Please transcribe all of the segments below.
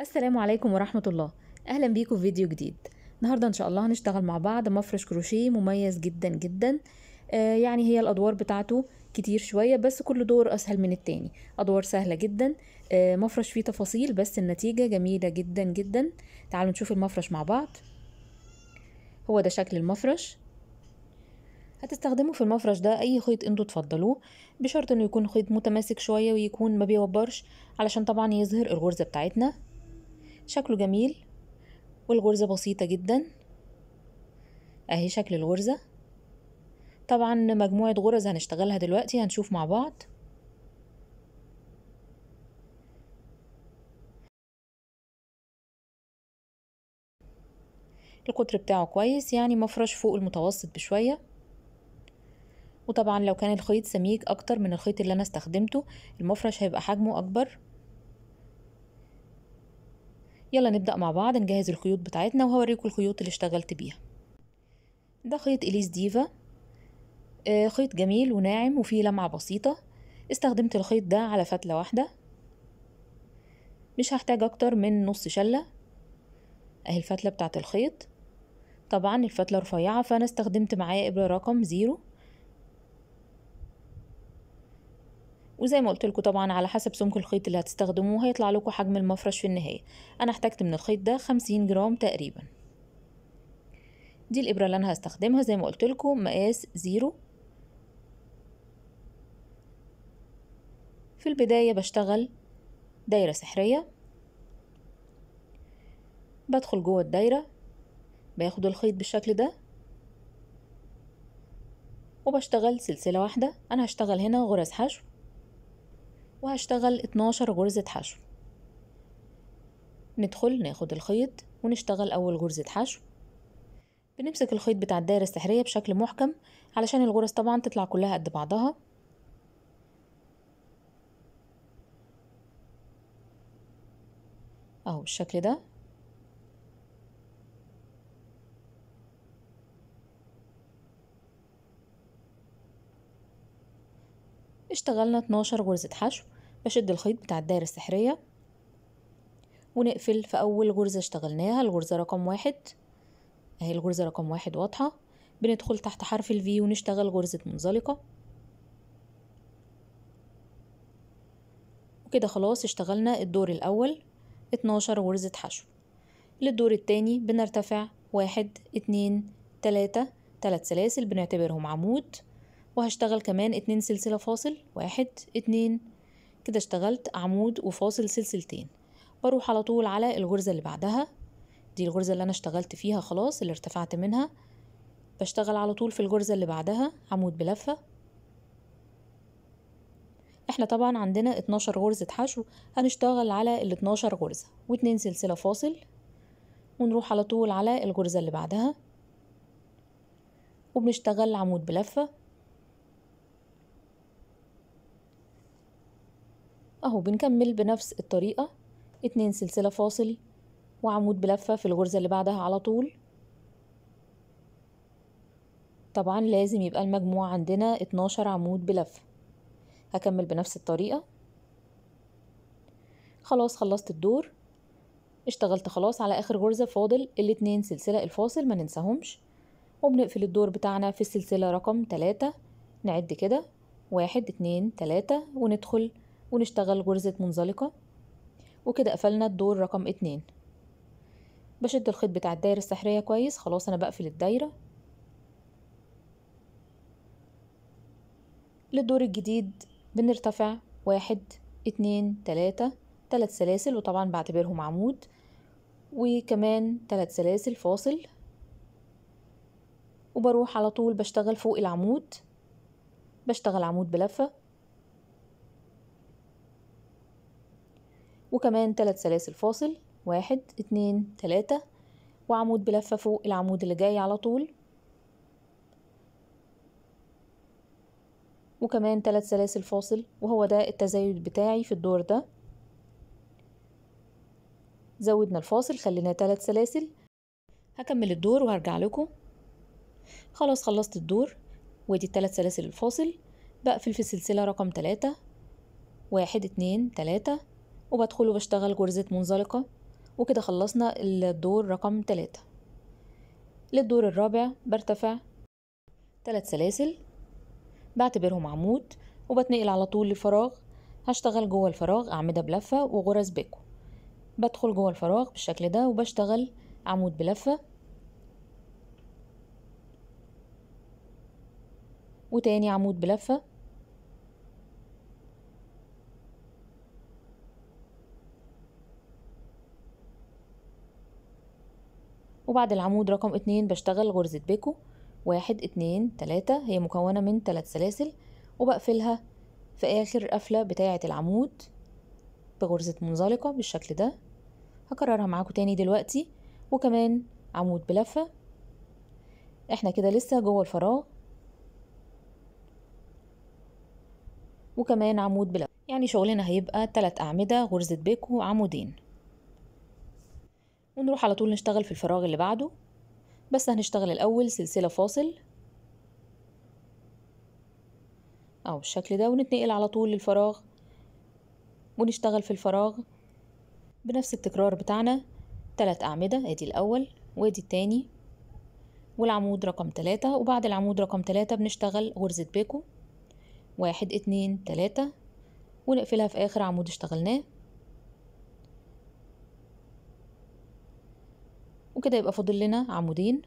السلام عليكم ورحمة الله أهلا بيكم في فيديو جديد النهاردة إن شاء الله هنشتغل مع بعض مفرش كروشيه مميز جدا جدا آه يعني هي الأدوار بتاعته كتير شوية بس كل دور أسهل من التاني أدوار سهلة جدا آه مفرش فيه تفاصيل بس النتيجة جميلة جدا جدا تعالوا نشوف المفرش مع بعض هو ده شكل المفرش هتستخدموا في المفرش ده اي خيط انتوا تفضلوه بشرط انه يكون خيط متماسك شويه ويكون ما بيوبرش علشان طبعا يظهر الغرزه بتاعتنا شكله جميل والغرزة بسيطة جدا اهي شكل الغرزة طبعا مجموعة غرز هنشتغلها دلوقتي هنشوف مع بعض القطر بتاعه كويس يعني مفرش فوق المتوسط بشوية وطبعا لو كان الخيط سميك اكتر من الخيط اللي انا استخدمته المفرش هيبقى حجمه اكبر يلا نبدأ مع بعض نجهز الخيوط بتاعتنا وهوريكم الخيوط اللي اشتغلت بيها ده خيط إليس ديفا آه خيط جميل وناعم وفيه لمعة بسيطة استخدمت الخيط ده على فتلة واحدة مش هحتاج أكتر من نص شلة أهي الفتلة بتاعت الخيط طبعا الفتلة رفيعة فأنا استخدمت معايا إبرة رقم زيرو وزي ما قلت لكم طبعا على حسب سمك الخيط اللي هتستخدموه هيطلع لكم حجم المفرش في النهايه انا احتجت من الخيط ده 50 جرام تقريبا دي الابره اللي انا هستخدمها زي ما قلت لكم مقاس زيرو في البدايه بشتغل دايره سحريه بدخل جوه الدايره باخد الخيط بالشكل ده وبشتغل سلسله واحده انا هشتغل هنا غرز حشو وهشتغل 12 غرزة حشو ندخل ناخد الخيط ونشتغل أول غرزة حشو بنمسك الخيط بتاع الدايرة السحرية بشكل محكم علشان الغرز طبعا تطلع كلها قد بعضها اهو بالشكل ده اشتغلنا 12 غرزة حشو بشد الخيط بتاع الدايرة السحرية ونقفل في أول غرزة اشتغلناها الغرزة رقم واحد اهي الغرزة رقم واحد واضحة بندخل تحت حرف الفي ونشتغل غرزة منزلقة وكده خلاص اشتغلنا الدور الأول 12 غرزة حشو للدور التاني بنرتفع واحد اتنين تلاتة تلات سلاسل بنعتبرهم عمود وهشتغل كمان اتنين سلسلة فاصل واحد اتنين كده اشتغلت عمود وفاصل سلسلتين بروح على طول على الغرزة اللي بعدها دي الغرزة اللي انا اشتغلت فيها خلاص اللي ارتفعت منها بشتغل على طول في الغرزة اللي بعدها عمود بلفة احنا طبعا عندنا 12 غرزة حشو هنشتغل على ال 12 غرزة واتنين سلسلة فاصل ونروح على طول على الغرزة اللي بعدها وبنشتغل عمود بلفة اهو بنكمل بنفس الطريقة اتنين سلسلة فاصل وعمود بلفة في الغرزة اللي بعدها على طول طبعا لازم يبقى المجموع عندنا اتناشر عمود بلفة هكمل بنفس الطريقة خلاص خلصت الدور اشتغلت خلاص على اخر غرزة فاضل الاتنين سلسلة الفاصل ما ننساهمش وبنقفل الدور بتاعنا في السلسلة رقم تلاتة نعد كده واحد اتنين تلاتة وندخل ونشتغل غرزة منزلقة وكده قفلنا الدور رقم اتنين بشد الخيط بتاع الدايرة السحرية كويس خلاص أنا بقفل الدايرة للدور الجديد بنرتفع واحد اتنين تلاتة تلات سلاسل وطبعا بعتبرهم عمود وكمان تلات سلاسل فاصل وبروح على طول بشتغل فوق العمود بشتغل عمود بلفة وكمان ثلاث سلاسل فاصل واحد اتنين تلاتة وعمود بلفة فوق العمود اللي جاي على طول وكمان ثلاث سلاسل فاصل وهو ده التزايد بتاعي في الدور ده زودنا الفاصل خلينا ثلاث سلاسل هكمل الدور وهرجع لكم خلاص خلصت الدور ودي الثلاث سلاسل الفاصل بقفل في السلسلة رقم تلاتة واحد اتنين تلاتة وبدخل وبشتغل غرزة منزلقة وكده خلصنا الدور رقم تلاتة للدور الرابع برتفع تلات سلاسل بعتبرهم عمود وبتنقل على طول للفراغ هشتغل جوه الفراغ أعمدة بلفة وغرز بيكو بدخل جوه الفراغ بالشكل ده وبشتغل عمود بلفة وتاني عمود بلفة وبعد العمود رقم اتنين بشتغل غرزة بيكو واحد اتنين تلاتة هي مكونة من تلات سلاسل وبقفلها في آخر قفلة بتاعة العمود بغرزة منزلقة بالشكل ده هكررها معاكم تاني دلوقتي وكمان عمود بلفة احنا كده لسه جوه الفراغ وكمان عمود بلفة يعني شغلنا هيبقى تلات أعمدة غرزة بيكو عمودين ونروح على طول نشتغل في الفراغ اللي بعده بس هنشتغل الأول سلسلة فاصل أو الشكل ده ونتنقل على طول للفراغ ونشتغل في الفراغ بنفس التكرار بتاعنا تلات أعمدة ادي الأول وادي التاني والعمود رقم تلاتة وبعد العمود رقم تلاتة بنشتغل غرزة بيكو واحد اتنين تلاتة ونقفلها في آخر عمود اشتغلناه وكده يبقى فاضل لنا عمودين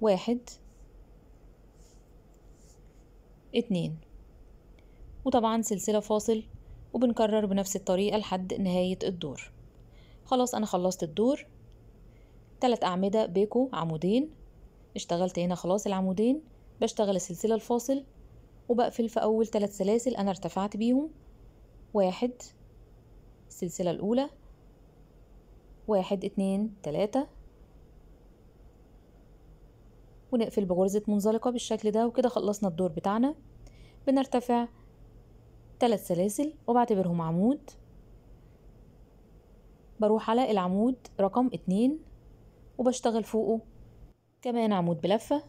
واحد اتنين وطبعا سلسلة فاصل وبنكرر بنفس الطريقة لحد نهاية الدور خلاص أنا خلصت الدور تلات أعمدة بيكو عمودين اشتغلت هنا خلاص العمودين بشتغل السلسلة الفاصل وبقفل في أول تلات سلاسل أنا ارتفعت بيهم واحد السلسلة الأولى واحد اتنين تلاتة ونقفل بغرزة منزلقة بالشكل ده وكده خلصنا الدور بتاعنا بنرتفع تلات سلاسل وبعتبرهم عمود بروح على العمود رقم اتنين وبشتغل فوقه كمان عمود بلفة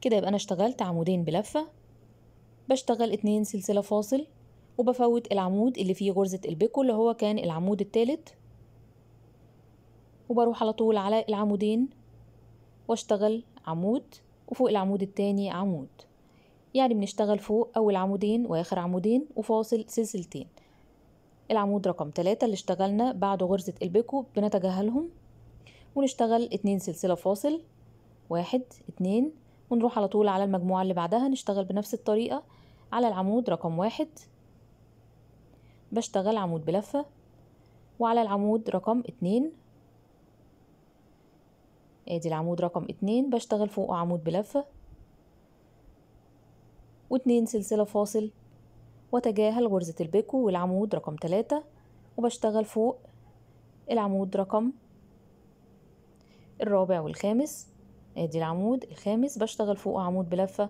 كده يبقى أنا اشتغلت عمودين بلفة بشتغل اتنين سلسلة فاصل وبفوت العمود اللي فيه غرزة البيكو اللي هو كان العمود التالت وبروح على طول على العمودين واشتغل عمود وفوق العمود التاني عمود يعني بنشتغل فوق أول عمودين وآخر عمودين وفاصل سلسلتين العمود رقم ثلاثة اللي اشتغلنا بعد غرزة البيكو بنتجاهلهم ونشتغل اتنين سلسلة فاصل واحد اتنين ونروح على طول على المجموعة اللي بعدها نشتغل بنفس الطريقة على العمود رقم واحد بشتغل عمود بلفة وعلى العمود رقم اتنين ادي العمود رقم اتنين بشتغل فوقه عمود بلفة واتنين سلسلة فاصل وتجاهل غرزة البيكو والعمود رقم تلاتة وبشتغل فوق العمود رقم الرابع والخامس ادي العمود الخامس بشتغل فوقه عمود بلفة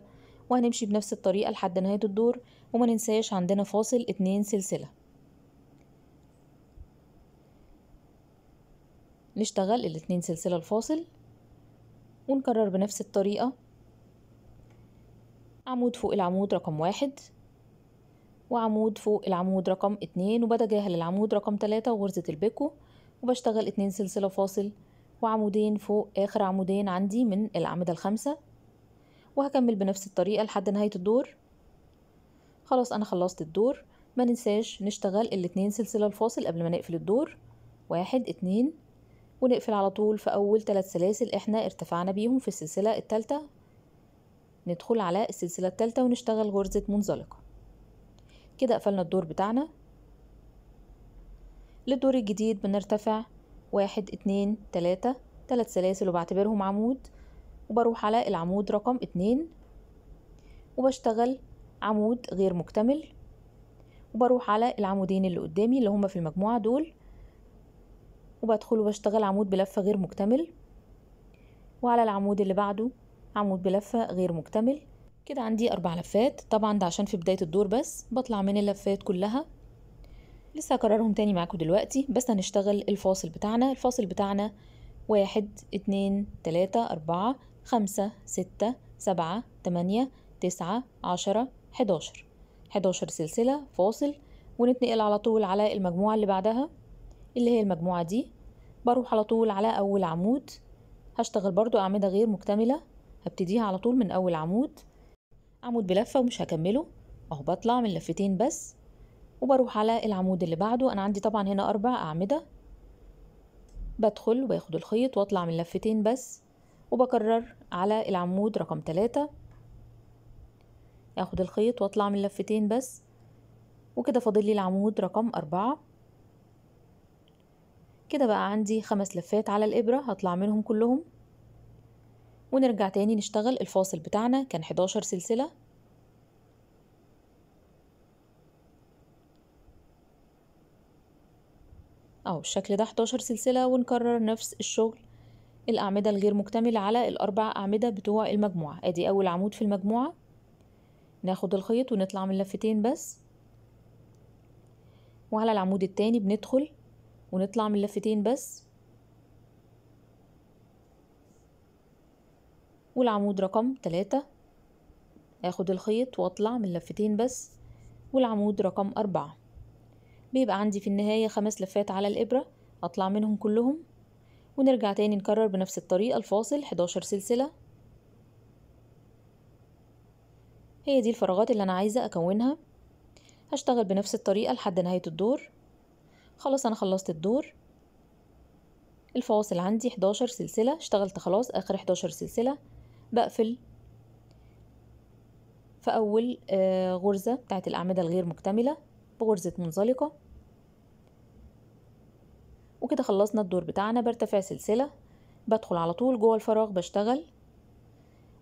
وهنمشي بنفس الطريقة لحد نهاية الدور وما ننساش عندنا فاصل اتنين سلسلة نشتغل الاتنين سلسلة الفاصل ونكرر بنفس الطريقة عمود فوق العمود رقم واحد وعمود فوق العمود رقم اتنين وبتجاهل العمود رقم تلاتة وغرزة البيكو وبشتغل اتنين سلسلة فاصل وعمودين فوق آخر عمودين عندي من الأعمدة الخمسة وهكمل بنفس الطريقة لحد نهاية الدور خلاص أنا خلصت الدور ما ننساش نشتغل الاتنين سلسلة الفاصل قبل ما نقفل الدور واحد اتنين ونقفل على طول في أول ثلاث سلاسل إحنا ارتفعنا بيهم في السلسلة الثالثة ندخل على السلسلة الثالثة ونشتغل غرزة منزلقة كده قفلنا الدور بتاعنا للدور الجديد بنرتفع واحد اتنين تلاتة تلات سلاسل وبعتبرهم عمود وبروح على العمود رقم اتنين وبشتغل عمود غير مكتمل وبروح على العمودين اللي قدامي اللي هما في المجموعة دول وبدخل وبشتغل عمود بلفة غير مكتمل وعلى العمود اللي بعده عمود بلفة غير مكتمل كده عندي أربع لفات طبعا ده عشان في بداية الدور بس بطلع من اللفات كلها لسه هكررهم تاني معاكم دلوقتي بس هنشتغل الفاصل بتاعنا الفاصل بتاعنا واحد اتنين تلاتة أربعة خمسة ستة سبعة تمانية تسعة عشرة حداشر حداشر سلسلة فاصل ونتنقل على طول على المجموعة اللي بعدها اللي هي المجموعة دي بروح على طول على أول عمود هشتغل برضو أعمدة غير مكتملة هبتديها على طول من أول عمود عمود بلفة ومش هكمله أهو بطلع من لفتين بس وبروح على العمود اللي بعده أنا عندي طبعا هنا أربع أعمدة بدخل وباخد الخيط واطلع من لفتين بس وبكرر على العمود رقم ثلاثة اخد الخيط واطلع من لفتين بس وكده فاضل لي العمود رقم أربعة كده بقى عندي خمس لفات على الإبرة هطلع منهم كلهم ونرجع تاني نشتغل الفاصل بتاعنا كان 11 سلسلة أهو بالشكل ده 11 سلسلة ونكرر نفس الشغل الأعمدة الغير مكتملة على الأربع أعمدة بتوع المجموعة أدي أول عمود في المجموعة ناخد الخيط ونطلع من لفتين بس وعلى العمود التاني بندخل ونطلع من لفتين بس والعمود رقم تلاتة اخد الخيط واطلع من لفتين بس والعمود رقم أربعة بيبقى عندي في النهاية خمس لفات على الإبرة أطلع منهم كلهم ونرجع تاني نكرر بنفس الطريقة الفاصل 11 سلسلة هي دي الفراغات اللي أنا عايزة أكونها هشتغل بنفس الطريقة لحد نهاية الدور خلاص انا خلصت الدور الفواصل عندي 11 سلسلة اشتغلت خلاص اخر 11 سلسلة بقفل في اول آه، غرزة بتاعت الاعمدة الغير مكتملة بغرزة منزلقة وكده خلصنا الدور بتاعنا برتفع سلسلة بدخل على طول جوه الفراغ بشتغل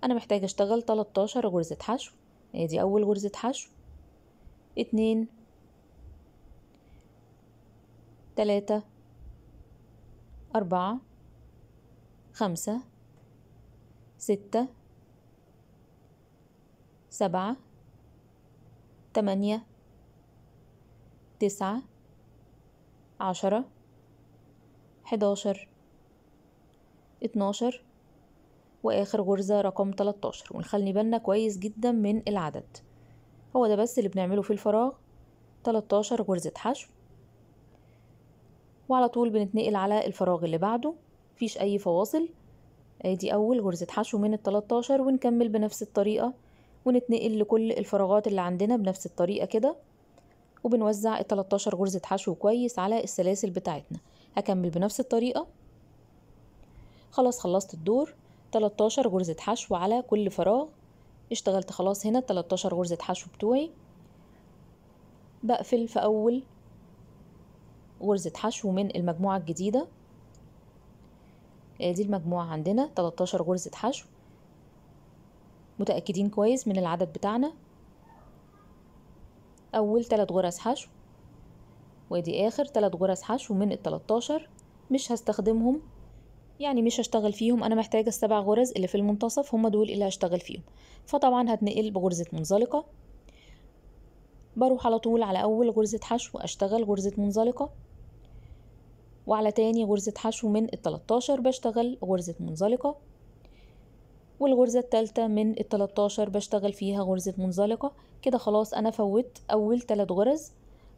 انا محتاجة اشتغل 13 غرزة حشو ادي اول غرزة حشو اتنين ثلاثة أربعة خمسة ستة سبعة ثمانية تسعة عشرة حداشر اتناشر وآخر غرزة رقم تلاتاشر ونخلي بالنا كويس جدا من العدد هو ده بس اللي بنعمله في الفراغ تلاتاشر غرزة حشو وعلى طول بنتنقل على الفراغ اللي بعده مفيش اي فواصل ادي آه، اول غرزة حشو من ال13 ونكمل بنفس الطريقة ونتنقل لكل الفراغات اللي عندنا بنفس الطريقة كده وبنوزع ال13 غرزة حشو كويس على السلاسل بتاعتنا هكمل بنفس الطريقة خلاص خلصت الدور 13 غرزة حشو على كل فراغ اشتغلت خلاص هنا 13 غرزة حشو بتوعي بقفل في أول غرزة حشو من المجموعة الجديدة آه، دي المجموعة عندنا 13 غرزة حشو متأكدين كويس من العدد بتاعنا أول تلات غرز حشو وادي آخر تلات غرز حشو من التلاتاشر مش هستخدمهم يعني مش هشتغل فيهم أنا محتاجة السبع غرز اللي في المنتصف هما دول اللي هشتغل فيهم فطبعا هتنقل بغرزة منزلقة بروح على طول على أول غرزة حشو أشتغل غرزة منزلقة وعلى تاني غرزة حشو من التلاتاشر بشتغل غرزة منزلقة والغرزة التالتة من التلاتاشر بشتغل فيها غرزة منزلقة كده خلاص أنا فوت أول تلات غرز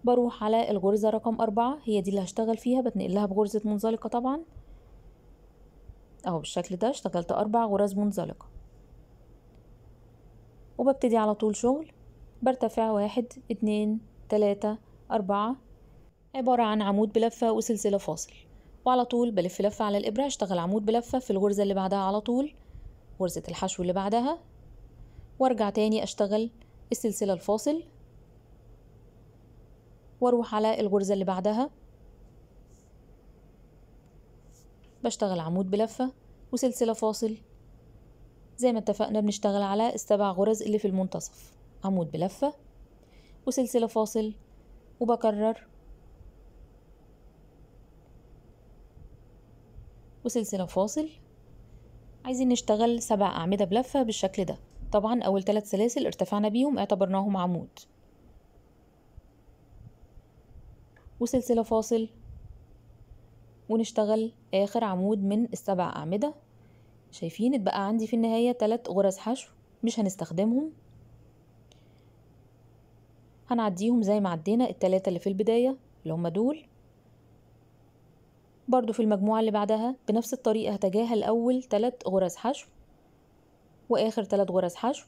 بروح على الغرزة رقم أربعة هي دي اللي هشتغل فيها بتنقلها بغرزة منزلقة طبعا أهو بالشكل ده اشتغلت أربع غرز منزلقة وببتدي على طول شغل برتفع واحد اتنين تلاتة أربعة عبارة عن عمود بلفة وسلسلة فاصل وعلى طول بلف لفة على الإبرة أشتغل عمود بلفة في الغرزة اللي بعدها على طول غرزة الحشو اللي بعدها وارجع تاني أشتغل السلسلة الفاصل واروح على الغرزة اللي بعدها بشتغل عمود بلفة وسلسلة فاصل زي ما اتفقنا بنشتغل على السبع غرز اللي في المنتصف عمود بلفة وسلسلة فاصل وبكرر وسلسلة فاصل عايزين نشتغل سبع أعمدة بلفة بالشكل ده طبعا أول ثلاث سلاسل ارتفعنا بيهم اعتبرناهم عمود وسلسلة فاصل ونشتغل آخر عمود من السبع أعمدة شايفين اتبقى عندي في النهاية تلات غرز حشو مش هنستخدمهم هنعديهم زي ما عدينا التلاتة اللي في البداية اللي هما دول برضو في المجموعة اللي بعدها بنفس الطريقة هتجاهل أول تلات غرز حشو وآخر تلات غرز حشو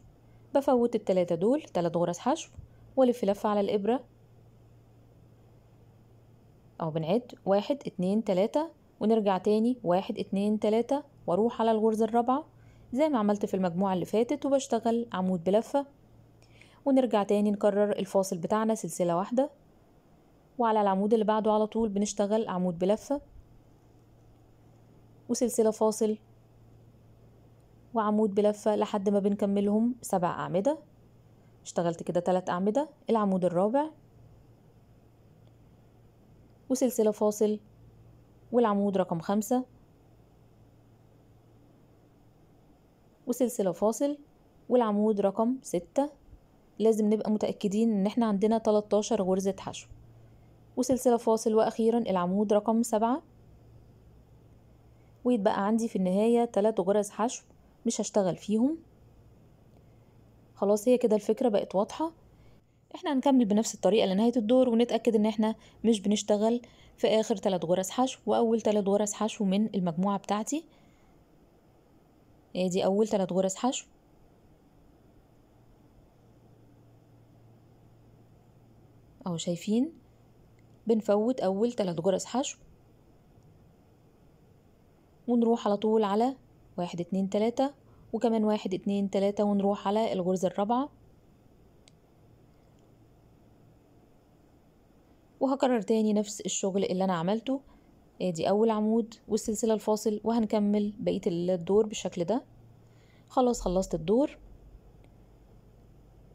بفوت التلاتة دول تلات غرز حشو والف لفة على الإبرة أو بنعد واحد اتنين تلاتة ونرجع تاني واحد اتنين تلاتة واروح على الغرزة الرابعة زي ما عملت في المجموعة اللي فاتت وبشتغل عمود بلفة ونرجع تاني نكرر الفاصل بتاعنا سلسلة واحدة وعلى العمود اللي بعده على طول بنشتغل عمود بلفة وسلسلة فاصل وعمود بلفة لحد ما بنكملهم سبع أعمدة اشتغلت كده تلات أعمدة العمود الرابع وسلسلة فاصل والعمود رقم خمسة وسلسلة فاصل والعمود رقم ستة لازم نبقى متأكدين إن إحنا عندنا 13 غرزة حشو وسلسلة فاصل وأخيرا العمود رقم سبعة ويتبقى عندي في النهاية تلات غرز حشو مش هشتغل فيهم خلاص هي كده الفكرة بقت واضحة احنا هنكمل بنفس الطريقة لنهاية الدور ونتأكد ان احنا مش بنشتغل في اخر تلات غرز حشو واول تلات غرز حشو من المجموعة بتاعتي ادي آه، اول تلات غرز حشو اهو شايفين بنفوت اول تلات غرز حشو ونروح على طول على واحد اتنين تلاتة وكمان واحد اتنين تلاتة ونروح على الغرزة الرابعة وهكرر تاني نفس الشغل اللي انا عملته ادي اول عمود والسلسلة الفاصل وهنكمل بقية الدور بالشكل ده خلاص خلصت الدور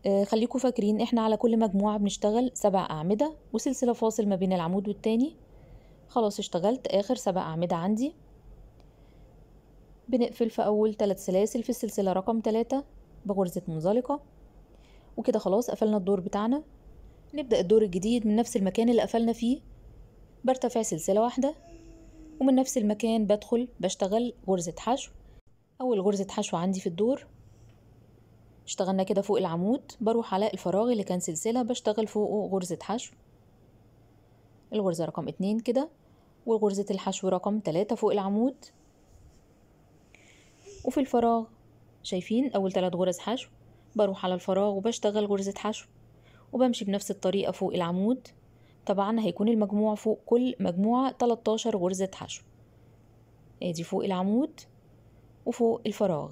آه، خليكم فاكرين احنا على كل مجموعة بنشتغل سبع أعمدة وسلسلة فاصل ما بين العمود والتاني خلاص اشتغلت آخر سبع أعمدة عندي بنقفل في أول ثلاث سلاسل في السلسلة رقم ثلاثة بغرزة منزلقة وكده خلاص قفلنا الدور بتاعنا نبدأ الدور الجديد من نفس المكان اللي قفلنا فيه برتفع سلسلة واحدة ومن نفس المكان بدخل بشتغل غرزة حشو أول غرزة حشو عندي في الدور اشتغلنا كده فوق العمود بروح على الفراغ اللي كان سلسلة بشتغل فوقه غرزة حشو الغرزة رقم اتنين كده وغرزة الحشو رقم تلاتة فوق العمود وفي الفراغ شايفين أول ثلاث غرز حشو بروح على الفراغ وبشتغل غرزة حشو وبمشي بنفس الطريقة فوق العمود طبعا هيكون المجموع فوق كل مجموعة 13 غرزة حشو ادي فوق العمود وفوق الفراغ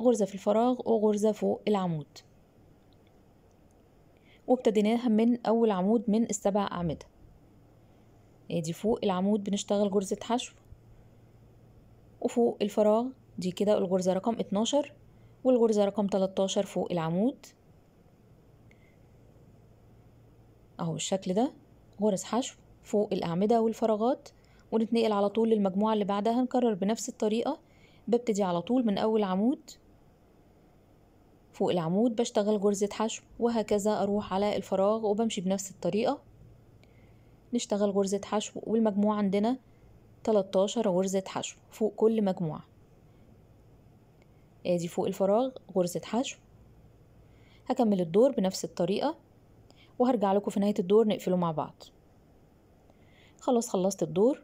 غرزة في الفراغ وغرزة فوق العمود وابتديناها من أول عمود من السبع أعمدة ادي فوق العمود بنشتغل غرزة حشو وفوق الفراغ دي كده الغرزة رقم 12 والغرزة رقم 13 فوق العمود اهو بالشكل ده غرز حشو فوق الأعمدة والفراغات ونتنقل على طول للمجموعة اللي بعدها هنكرر بنفس الطريقة ببتدي على طول من أول عمود فوق العمود بشتغل غرزة حشو وهكذا أروح على الفراغ وبمشي بنفس الطريقة نشتغل غرزة حشو والمجموعة عندنا 13 غرزة حشو فوق كل مجموعة ادي فوق الفراغ غرزة حشو هكمل الدور بنفس الطريقة وهرجع لكم في نهاية الدور نقفله مع بعض خلاص خلصت الدور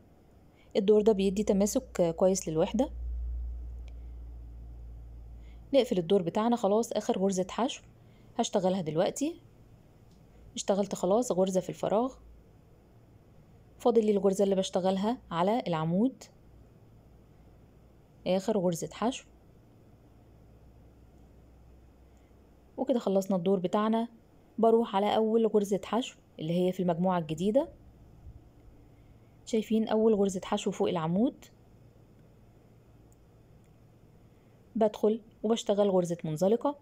الدور ده بيدي تماسك كويس للوحدة نقفل الدور بتاعنا خلاص اخر غرزة حشو هشتغلها دلوقتي اشتغلت خلاص غرزة في الفراغ فاضل لي الغرزة اللي بشتغلها على العمود آخر غرزة حشو وكده خلصنا الدور بتاعنا بروح على أول غرزة حشو اللي هي في المجموعة الجديدة شايفين أول غرزة حشو فوق العمود بدخل وبشتغل غرزة منزلقة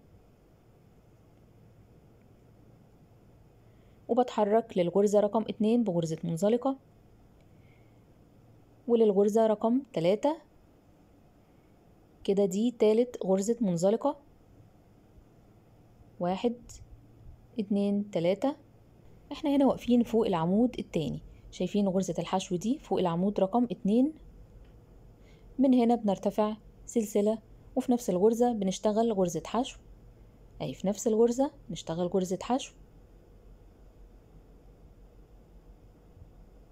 وبتحرك للغرزة رقم اتنين بغرزة منزلقة وللغرزة رقم تلاتة كده دي تالت غرزة منزلقة واحد اتنين تلاتة احنا هنا واقفين فوق العمود التاني شايفين غرزة الحشو دي فوق العمود رقم اتنين من هنا بنرتفع سلسلة وفي نفس الغرزة بنشتغل غرزة حشو أي في نفس الغرزة نشتغل غرزة حشو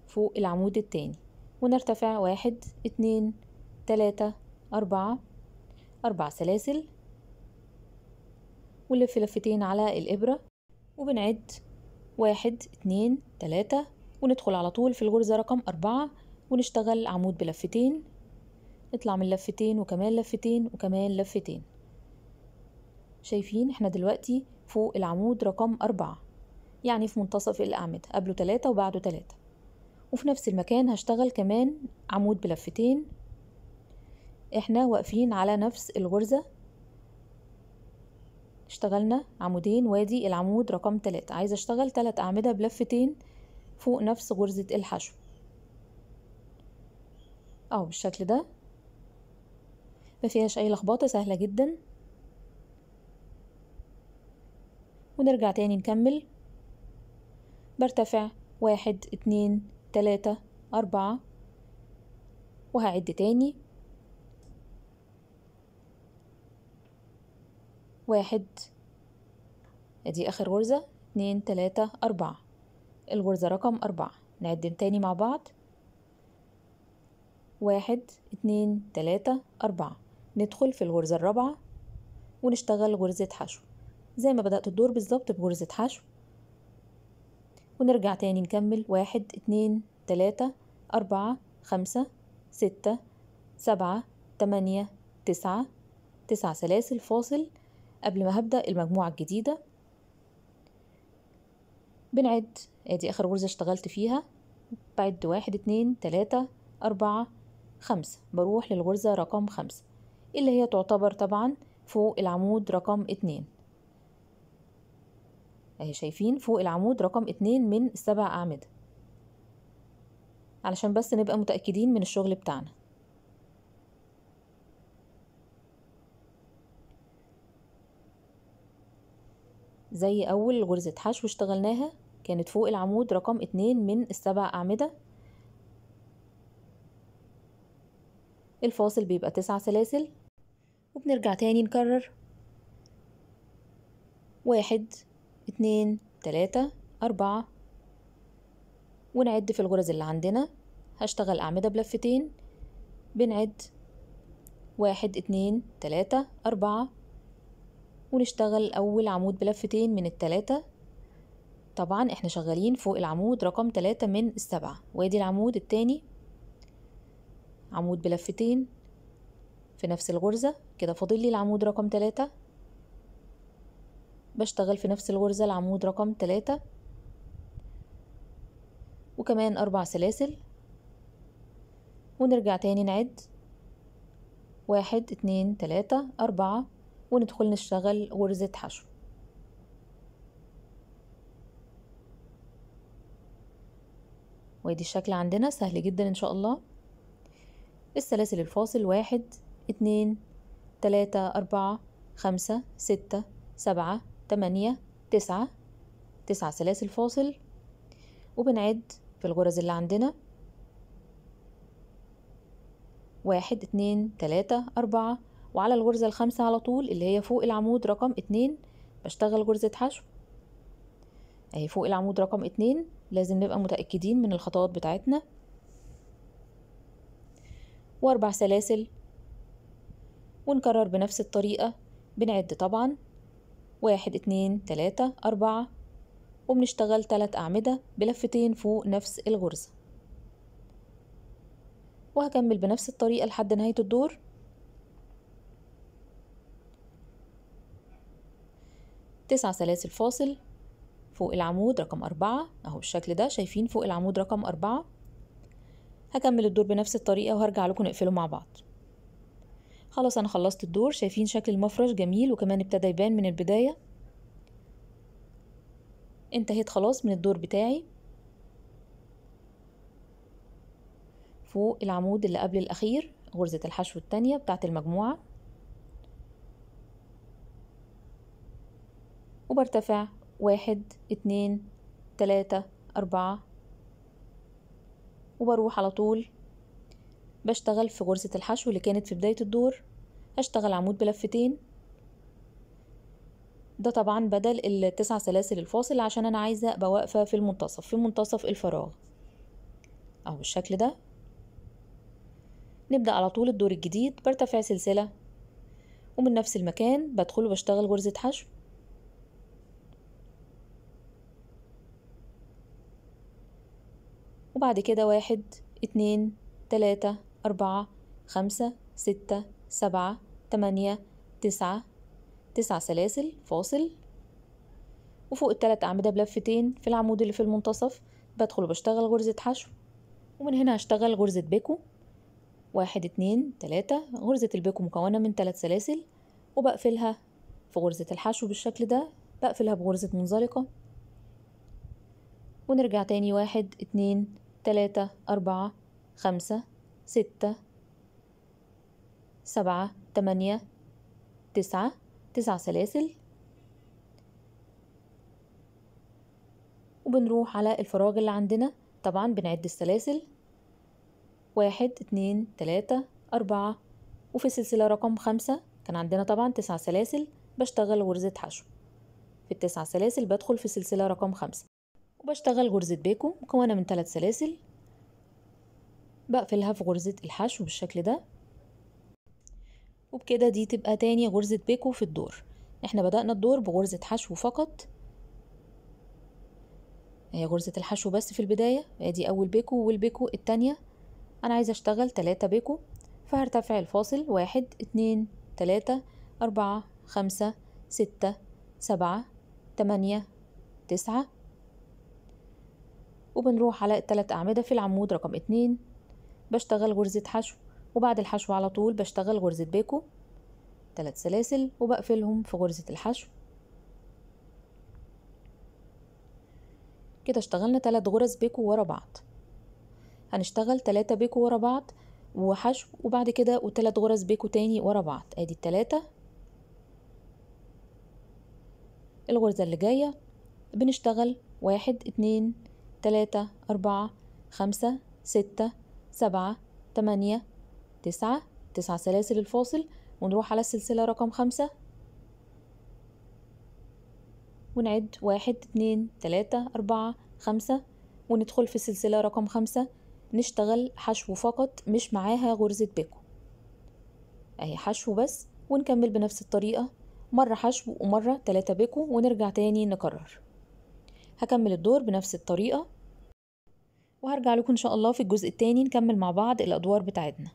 فوق العمود الثاني ونرتفع واحد اتنين تلاتة أربعة أربع سلاسل ونلف لفتين على الإبرة وبنعد واحد اتنين تلاتة وندخل على طول في الغرزة رقم أربعة ونشتغل عمود بلفتين نطلع من لفتين وكمان لفتين وكمان لفتين شايفين احنا دلوقتي فوق العمود رقم أربعة يعني في منتصف الأعمدة قبله تلاتة وبعده تلاتة وفي نفس المكان هشتغل كمان عمود بلفتين احنا واقفين على نفس الغرزة اشتغلنا عمودين وادي العمود رقم تلاتة عايزة اشتغل تلات اعمدة بلفتين فوق نفس غرزة الحشو اهو بالشكل ده ما فيهاش اي لخبطه سهله جدا ونرجع تاني نكمل برتفع واحد اتنين تلاتة أربعة وهعد تاني واحد ادي اخر غرزة اتنين تلاتة أربعة الغرزة رقم أربعة نعد تاني مع بعض واحد اتنين تلاتة أربعة ندخل في الغرزة الرابعة ونشتغل غرزة حشو زي ما بدأت الدور بالظبط بغرزة حشو ونرجع تاني نكمل واحد اتنين تلاتة أربعة خمسة ستة سبعة تمانية تسعة تسع سلاسل فاصل قبل ما هبدأ المجموعة الجديدة بنعد ادي آخر غرزة اشتغلت فيها بعد واحد اتنين تلاتة أربعة خمسة بروح للغرزة رقم خمسة اللي هي تعتبر طبعا فوق العمود رقم اتنين اهي شايفين فوق العمود رقم اتنين من السبع أعمدة علشان بس نبقى متأكدين من الشغل بتاعنا زي أول غرزة حشو اشتغلناها كانت فوق العمود رقم اتنين من السبع أعمدة الفاصل بيبقى تسع سلاسل وبنرجع تاني نكرر واحد اتنين تلاتة أربعة ونعد في الغرز اللي عندنا هشتغل أعمدة بلفتين بنعد واحد اتنين تلاتة أربعة ونشتغل أول عمود بلفتين من التلاتة طبعا احنا شغالين فوق العمود رقم تلاتة من السبعة وادي العمود التاني عمود بلفتين في نفس الغرزة كده فاضل لي العمود رقم تلاتة بشتغل في نفس الغرزة العمود رقم تلاتة وكمان أربع سلاسل ونرجع تاني نعد واحد اتنين تلاتة أربعة وندخل نشتغل غرزة حشو وادي الشكل عندنا سهل جدا ان شاء الله السلاسل الفاصل واحد اتنين تلاتة أربعة خمسة ستة سبعة تمانية تسعة تسعة سلاسل فاصل وبنعد في الغرز اللي عندنا واحد اتنين تلاتة أربعة وعلى الغرزة الخامسة على طول اللي هي فوق العمود رقم اتنين بشتغل غرزة حشو اهي فوق العمود رقم اتنين لازم نبقى متأكدين من الخطوات بتاعتنا واربع سلاسل ونكرر بنفس الطريقة بنعد طبعا واحد اتنين تلاتة أربعة وبنشتغل تلات أعمدة بلفتين فوق نفس الغرزة وهكمل بنفس الطريقة لحد نهاية الدور تسع سلاسل فاصل فوق العمود رقم أربعة أهو بالشكل ده شايفين فوق العمود رقم أربعة هكمل الدور بنفس الطريقة وهرجع لكم نقفله مع بعض خلاص انا خلصت الدور شايفين شكل المفرش جميل وكمان ابتدى يبان من البداية انتهيت خلاص من الدور بتاعي فوق العمود اللي قبل الأخير غرزة الحشو التانية بتاعت المجموعة وبرتفع واحد اتنين تلاتة أربعة وبروح على طول بشتغل في غرزة الحشو اللي كانت في بداية الدور هشتغل عمود بلفتين ده طبعا بدل التسع سلاسل الفاصل عشان انا عايزة ابقى واقفة في المنتصف في منتصف الفراغ او بالشكل ده نبدأ على طول الدور الجديد برتفع سلسلة ومن نفس المكان بدخل وبشتغل غرزة حشو وبعد كده واحد اتنين تلاتة أربعة خمسة ستة سبعة تمانية تسعة تسع سلاسل فاصل وفوق التلات أعمدة بلفتين في العمود اللي في المنتصف بدخل وبشتغل غرزة حشو ومن هنا هشتغل غرزة بيكو واحد اتنين تلاتة غرزة البيكو مكونة من تلات سلاسل وبقفلها في غرزة الحشو بالشكل ده بقفلها بغرزة منزلقة ونرجع تاني واحد اتنين تلاتة أربعة خمسة ستة سبعة تمانية تسعة تسع سلاسل وبنروح على الفراغ اللي عندنا طبعا بنعد السلاسل واحد اتنين تلاتة أربعة وفي السلسلة رقم خمسة كان عندنا طبعا تسع سلاسل بشتغل غرزة حشو في التسع سلاسل بدخل في سلسلة رقم خمسة وبشتغل غرزة بيكو مكونة من تلات سلاسل بقفلها في غرزة الحشو بالشكل ده وبكده دي تبقى تاني غرزة بيكو في الدور احنا بدأنا الدور بغرزة حشو فقط هي غرزة الحشو بس في البداية ادي اول بيكو والبيكو التانية انا عايزة اشتغل تلاتة بيكو فهرتفع الفاصل واحد اتنين تلاتة أربعة خمسة ستة سبعة تمانية تسعة وبنروح على التلات أعمدة في العمود رقم اتنين بشتغل غرزة حشو وبعد الحشو على طول بشتغل غرزة باكو ثلاث سلاسل وبقفلهم في غرزة الحشو كده اشتغلنا ثلاث غرز بيكو ورا بعض هنشتغل ثلاثة بيكو ورا بعض وحشو وبعد كده وثلاث غرز بيكو تاني ورا بعض ادي الثلاثة الغرزة اللي جاية بنشتغل واحد اتنين تلاتة أربعة خمسة ستة سبعة تمانية تسعة تسعة سلاسل الفاصل ونروح على السلسلة رقم خمسة ونعد واحد اتنين تلاتة أربعة خمسة وندخل في السلسلة رقم خمسة نشتغل حشو فقط مش معاها غرزة بيكو أهي حشو بس ونكمل بنفس الطريقة مرة حشو ومرة تلاتة بيكو ونرجع تاني نكرر هكمل الدور بنفس الطريقة وهرجع لكم ان شاء الله في الجزء الثاني نكمل مع بعض الادوار بتاعتنا